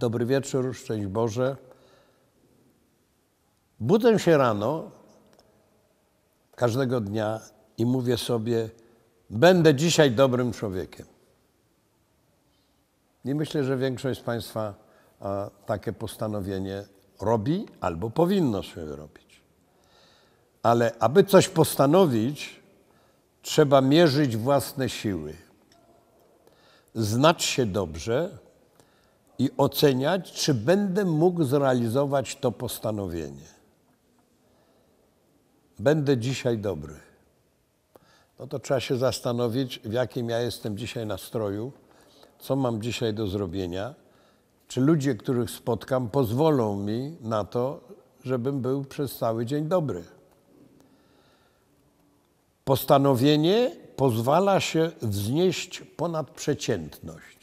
Dobry wieczór, szczęść Boże. Budzę się rano każdego dnia i mówię sobie, będę dzisiaj dobrym człowiekiem. I myślę, że większość z Państwa a, takie postanowienie robi albo powinno sobie robić. Ale aby coś postanowić, trzeba mierzyć własne siły, znać się dobrze i oceniać, czy będę mógł zrealizować to postanowienie. Będę dzisiaj dobry. No to trzeba się zastanowić, w jakim ja jestem dzisiaj nastroju, co mam dzisiaj do zrobienia. Czy ludzie, których spotkam, pozwolą mi na to, żebym był przez cały dzień dobry. Postanowienie pozwala się wznieść ponad przeciętność.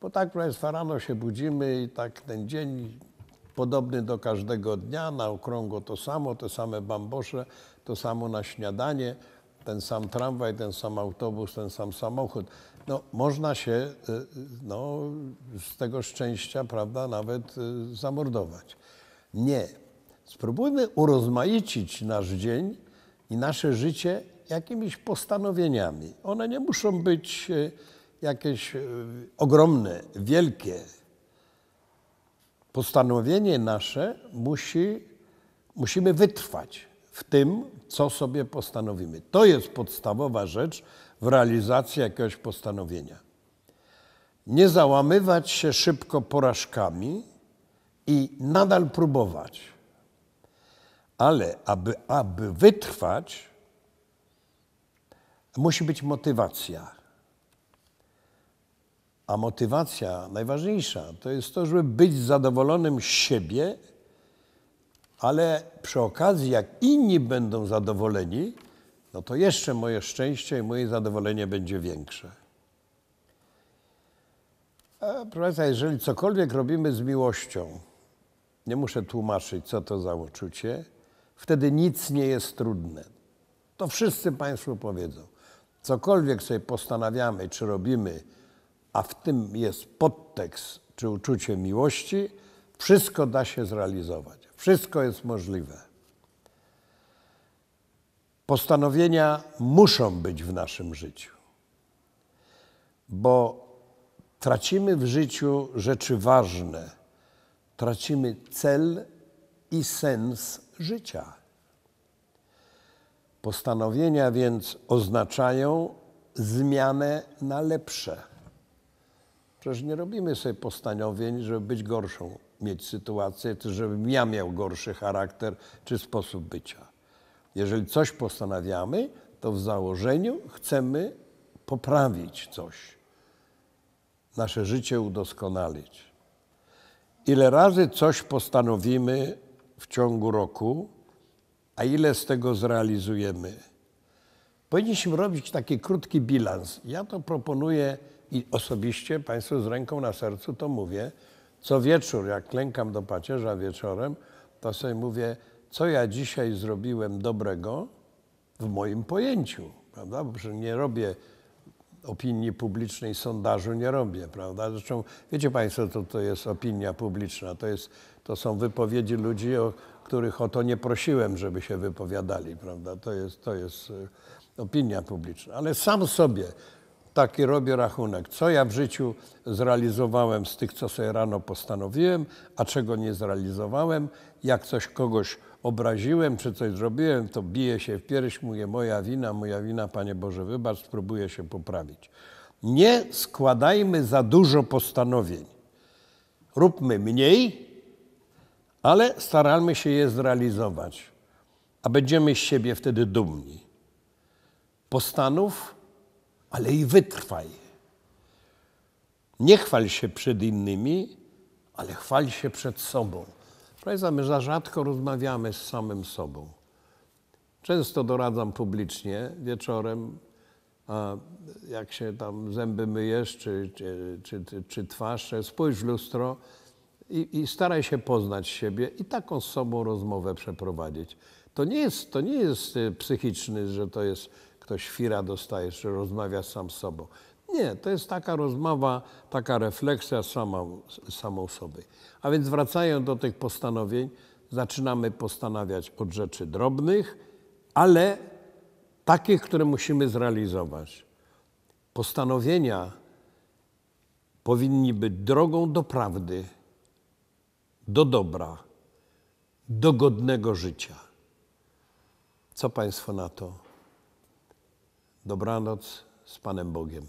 Bo tak, proszę Państwa, rano się budzimy i tak ten dzień podobny do każdego dnia, na okrągło to samo, te same bambosze, to samo na śniadanie, ten sam tramwaj, ten sam autobus, ten sam samochód. No, można się y, y, no, z tego szczęścia, prawda, nawet y, zamordować. Nie. Spróbujmy urozmaicić nasz dzień i nasze życie jakimiś postanowieniami. One nie muszą być jakieś e, ogromne, wielkie postanowienie nasze musi, musimy wytrwać w tym, co sobie postanowimy. To jest podstawowa rzecz w realizacji jakiegoś postanowienia. Nie załamywać się szybko porażkami i nadal próbować. Ale aby, aby wytrwać, musi być motywacja a motywacja najważniejsza to jest to, żeby być zadowolonym z siebie, ale przy okazji, jak inni będą zadowoleni, no to jeszcze moje szczęście i moje zadowolenie będzie większe. A, proszę Państwa, jeżeli cokolwiek robimy z miłością, nie muszę tłumaczyć, co to za uczucie, wtedy nic nie jest trudne. To wszyscy Państwo powiedzą. Cokolwiek sobie postanawiamy, czy robimy, a w tym jest podtekst czy uczucie miłości, wszystko da się zrealizować. Wszystko jest możliwe. Postanowienia muszą być w naszym życiu, bo tracimy w życiu rzeczy ważne. Tracimy cel i sens życia. Postanowienia więc oznaczają zmianę na lepsze. Przecież nie robimy sobie postanowień, żeby być gorszą, mieć sytuację, czy żebym ja miał gorszy charakter czy sposób bycia. Jeżeli coś postanawiamy, to w założeniu chcemy poprawić coś, nasze życie udoskonalić. Ile razy coś postanowimy w ciągu roku, a ile z tego zrealizujemy? Powinniśmy robić taki krótki bilans. Ja to proponuję i osobiście Państwu z ręką na sercu to mówię. Co wieczór, jak klękam do pacierza wieczorem, to sobie mówię, co ja dzisiaj zrobiłem dobrego w moim pojęciu, prawda? Bo przecież nie robię opinii publicznej, sondażu nie robię, prawda? Zresztą wiecie Państwo, co to jest opinia publiczna. To, jest, to są wypowiedzi ludzi, o których o to nie prosiłem, żeby się wypowiadali, prawda? To jest, to jest e, opinia publiczna. Ale sam sobie taki robię rachunek, co ja w życiu zrealizowałem z tych, co sobie rano postanowiłem, a czego nie zrealizowałem. Jak coś kogoś obraziłem, czy coś zrobiłem, to biję się w pierś, mówię moja wina, moja wina, Panie Boże, wybacz, spróbuję się poprawić. Nie składajmy za dużo postanowień. Róbmy mniej, ale starajmy się je zrealizować, a będziemy z siebie wtedy dumni. Postanów ale i wytrwaj. Nie chwal się przed innymi, ale chwal się przed sobą. Proszę, my za rzadko rozmawiamy z samym sobą. Często doradzam publicznie wieczorem, jak się tam zęby myjesz, czy, czy, czy, czy twarz, spójrz w lustro i, i, staraj się poznać siebie i taką z sobą rozmowę przeprowadzić. To nie jest, to nie jest e, psychiczny, że to jest ktoś fira dostajesz, że rozmawiasz sam z sobą. Nie, to jest taka rozmowa, taka refleksja sama, samą sobie. A więc wracając do tych postanowień, zaczynamy postanawiać od rzeczy drobnych, ale takich, które musimy zrealizować. Postanowienia powinni być drogą do prawdy, do dobra, do godnego życia. Co Państwo na to? Dobranoc z Panem Bogiem.